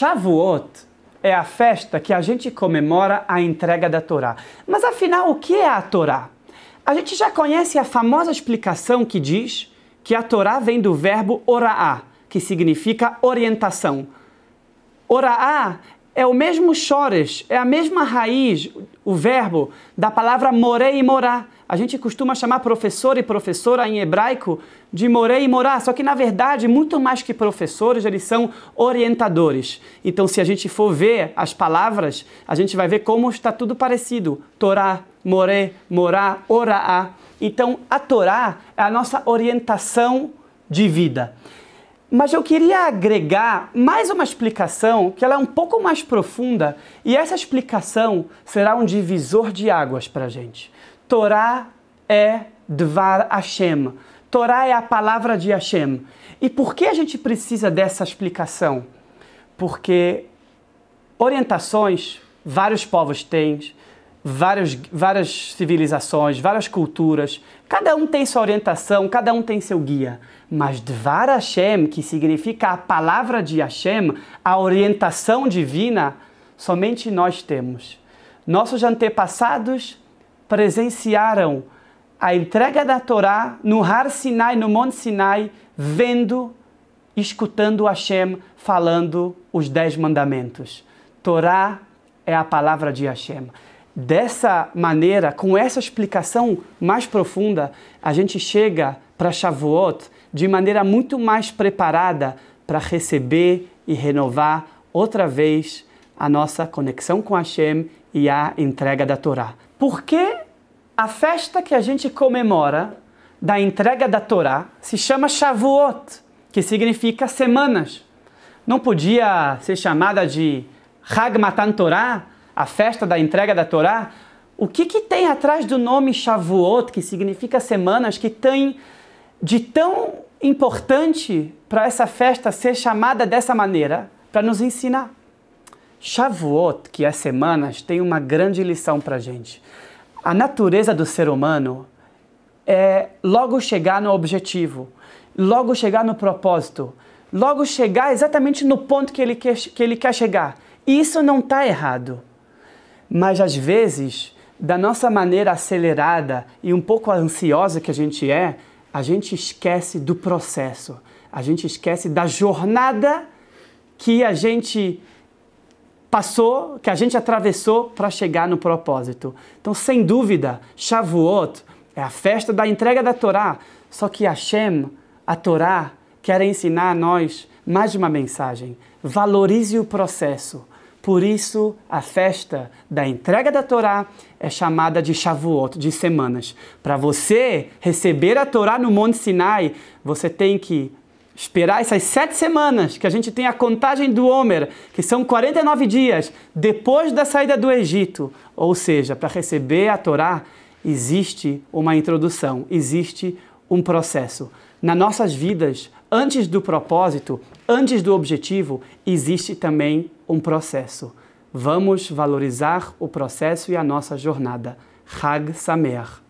Shavuot é a festa que a gente comemora a entrega da Torá. Mas afinal, o que é a Torá? A gente já conhece a famosa explicação que diz que a Torá vem do verbo oraá, que significa orientação. Oraá é o mesmo chores, é a mesma raiz, o verbo da palavra morei e morar, a gente costuma chamar professor e professora em hebraico de morei e morar, só que na verdade, muito mais que professores, eles são orientadores. Então, se a gente for ver as palavras, a gente vai ver como está tudo parecido. Torá, moré, morá, oraá. Então, a Torá é a nossa orientação de vida. Mas eu queria agregar mais uma explicação que ela é um pouco mais profunda e essa explicação será um divisor de águas para a gente. Torá é Dvar Hashem. Torá é a palavra de Hashem. E por que a gente precisa dessa explicação? Porque orientações vários povos têm, várias, várias civilizações, várias culturas. Cada um tem sua orientação, cada um tem seu guia. Mas Dvar Hashem, que significa a palavra de Hashem, a orientação divina, somente nós temos. Nossos antepassados presenciaram a entrega da Torá no Har Sinai, no Monte Sinai, vendo, escutando Hashem falando os Dez Mandamentos. Torá é a palavra de Hashem. Dessa maneira, com essa explicação mais profunda, a gente chega para Shavuot de maneira muito mais preparada para receber e renovar outra vez a nossa conexão com Hashem e a entrega da Torá. Por que a festa que a gente comemora da entrega da Torá se chama Shavuot, que significa semanas. Não podia ser chamada de Hag Matan Torá, a festa da entrega da Torá? O que, que tem atrás do nome Shavuot, que significa semanas, que tem de tão importante para essa festa ser chamada dessa maneira, para nos ensinar? Shavuot, que é semanas, tem uma grande lição para a gente. A natureza do ser humano é logo chegar no objetivo, logo chegar no propósito, logo chegar exatamente no ponto que ele quer, que ele quer chegar. E isso não está errado. Mas às vezes, da nossa maneira acelerada e um pouco ansiosa que a gente é, a gente esquece do processo, a gente esquece da jornada que a gente passou, que a gente atravessou para chegar no propósito. Então, sem dúvida, Shavuot é a festa da entrega da Torá, só que Hashem, a Torá, quer ensinar a nós mais uma mensagem: valorize o processo. Por isso, a festa da entrega da Torá é chamada de Shavuot, de semanas. Para você receber a Torá no Monte Sinai, você tem que esperar essas sete semanas que a gente tem a contagem do Homer, que são 49 dias depois da saída do Egito, ou seja, para receber a Torá, existe uma introdução, existe um processo. Nas nossas vidas, antes do propósito, antes do objetivo, existe também um processo. Vamos valorizar o processo e a nossa jornada. Hag Samer.